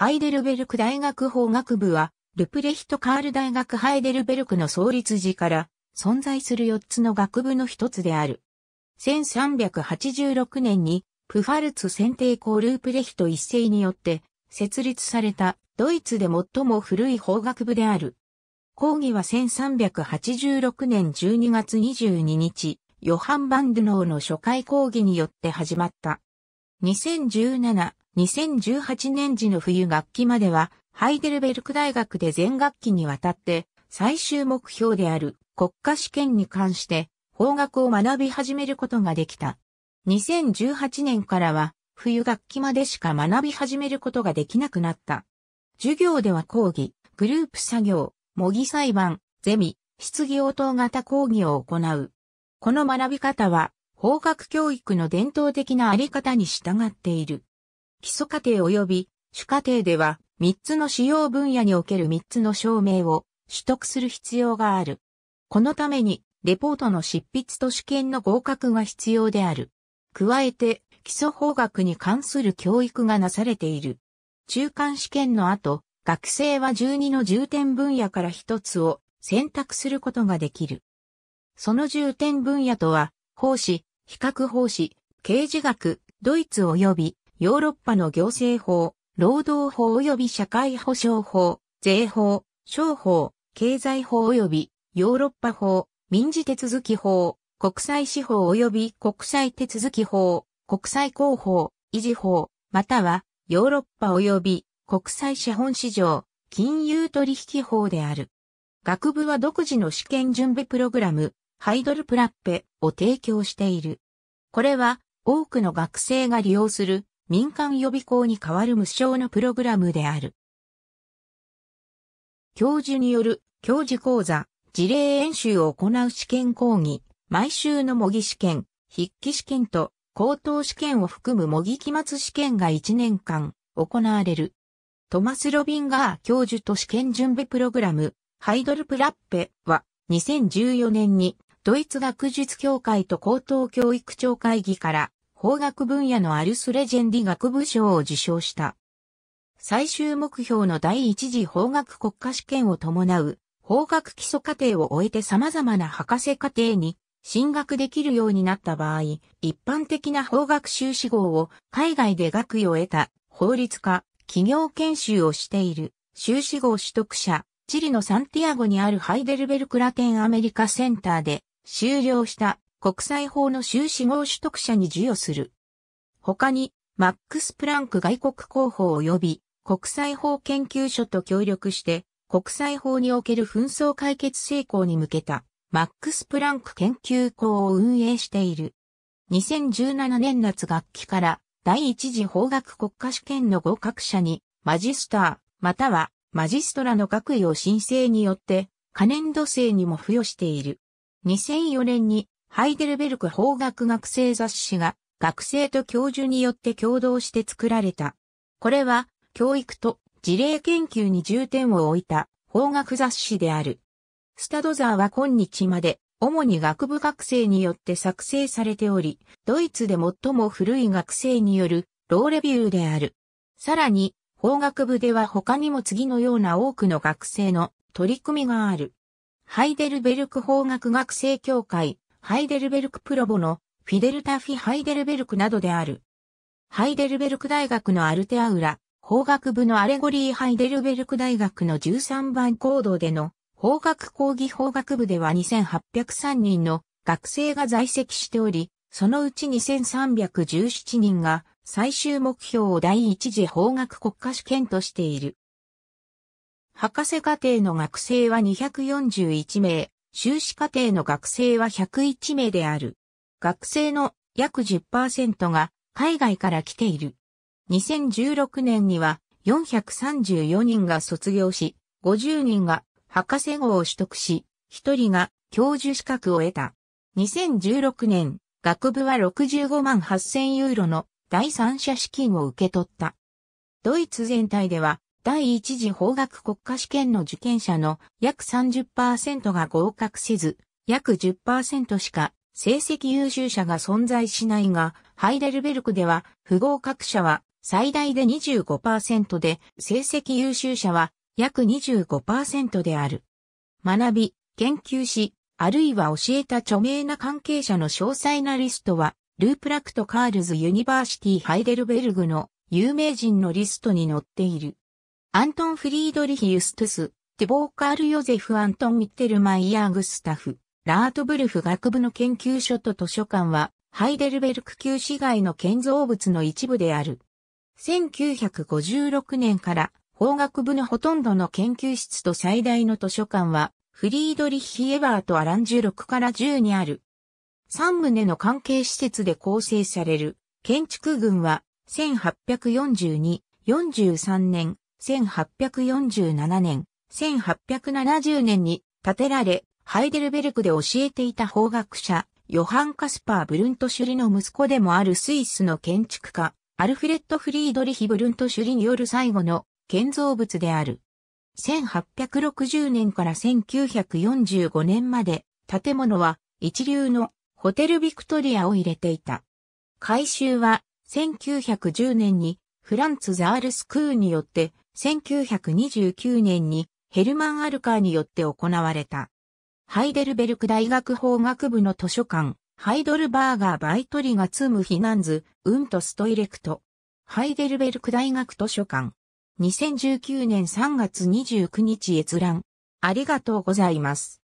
ハイデルベルク大学法学部は、ルプレヒト・カール大学ハイデルベルクの創立時から存在する4つの学部の一つである。1386年にプファルツ選定校ループレヒト一世によって設立されたドイツで最も古い法学部である。講義は1386年12月22日、ヨハン・バンドゥノーの初回講義によって始まった。2017 2018年時の冬学期までは、ハイデルベルク大学で全学期にわたって、最終目標である国家試験に関して、法学を学び始めることができた。2018年からは、冬学期までしか学び始めることができなくなった。授業では講義、グループ作業、模擬裁判、ゼミ、質疑応答型講義を行う。この学び方は、法学教育の伝統的なあり方に従っている。基礎課程及び主課程では3つの主要分野における3つの証明を取得する必要がある。このためにレポートの執筆と試験の合格が必要である。加えて基礎法学に関する教育がなされている。中間試験の後、学生は12の重点分野から1つを選択することができる。その重点分野とは、法師、比較法師、刑事学、ドイツ及びヨーロッパの行政法、労働法及び社会保障法、税法、商法、経済法及びヨーロッパ法、民事手続き法、国際司法及び国際手続き法、国際広報、維持法、またはヨーロッパ及び国際資本市場、金融取引法である。学部は独自の試験準備プログラム、ハイドルプラッペを提供している。これは多くの学生が利用する民間予備校に代わる無償のプログラムである。教授による教授講座、事例演習を行う試験講義、毎週の模擬試験、筆記試験と高等試験を含む模擬期末試験が1年間行われる。トマス・ロビンガー教授と試験準備プログラム、ハイドルプラッペは2014年にドイツ学術協会と高等教育庁会議から法学分野のアルスレジェンディ学部賞を受賞した。最終目標の第一次法学国家試験を伴う法学基礎課程を終えて様々な博士課程に進学できるようになった場合、一般的な法学修士号を海外で学位を得た法律家、企業研修をしている修士号取得者、チリのサンティアゴにあるハイデルベルクラテンアメリカセンターで修了した国際法の修士号取得者に授与する。他に、マックス・プランク外国広報及び国際法研究所と協力して、国際法における紛争解決成功に向けた、マックス・プランク研究校を運営している。2017年夏学期から、第一次法学国家試験の合格者に、マジスター、または、マジストラの学位を申請によって、可年度生にも付与している。2004年にハイデルベルク法学学生雑誌が学生と教授によって共同して作られた。これは教育と事例研究に重点を置いた法学雑誌である。スタドザーは今日まで主に学部学生によって作成されており、ドイツで最も古い学生によるローレビューである。さらに、法学部では他にも次のような多くの学生の取り組みがある。ハイデルベルク法学学生協会ハイデルベルクプロボのフィデルタフィ・ハイデルベルクなどである。ハイデルベルク大学のアルテアウラ、法学部のアレゴリー・ハイデルベルク大学の13番行動での法学講義法学部では2803人の学生が在籍しており、そのうち2317人が最終目標を第一次法学国家試験としている。博士課程の学生は241名、修士課程の学生は101名である。学生の約10%が海外から来ている。2016年には434人が卒業し、50人が博士号を取得し、1人が教授資格を得た。2016年、学部は65万8000ユーロの第三者資金を受け取った。ドイツ全体では第一次法学国家試験の受験者の約30%が合格せず、約10%しか成績優秀者が存在しないが、ハイデルベルクでは不合格者は最大で25%で、成績優秀者は約25%である。学び、研究し、あるいは教えた著名な関係者の詳細なリストは、ループラクト・カールズ・ユニバーシティ・ハイデルベルグの有名人のリストに載っている。アントン・フリードリヒ・ユストゥス、ティボー・カール・ヨゼフ・アントン・ミッテルマイヤー・グスタフ、ラートブルフ学部の研究所と図書館は、ハイデルベルク旧市街の建造物の一部である。1956年から、法学部のほとんどの研究室と最大の図書館は、フリードリヒ・エバーとアラン16から10にある。3棟の関係施設で構成される、建築群は、1842、43年、1847年、1870年に建てられ、ハイデルベルクで教えていた法学者、ヨハン・カスパー・ブルントシュリの息子でもあるスイスの建築家、アルフレッド・フリードリヒ・ブルントシュリによる最後の建造物である。1860年から1945年まで建物は一流のホテルビクトリアを入れていた。改修は1910年にフランツ・ザールスクーによって1929年にヘルマン・アルカーによって行われた。ハイデルベルク大学法学部の図書館、ハイドルバーガー・バイトリが積む避難図、ウントストイレクト。ハイデルベルク大学図書館。2019年3月29日閲覧。ありがとうございます。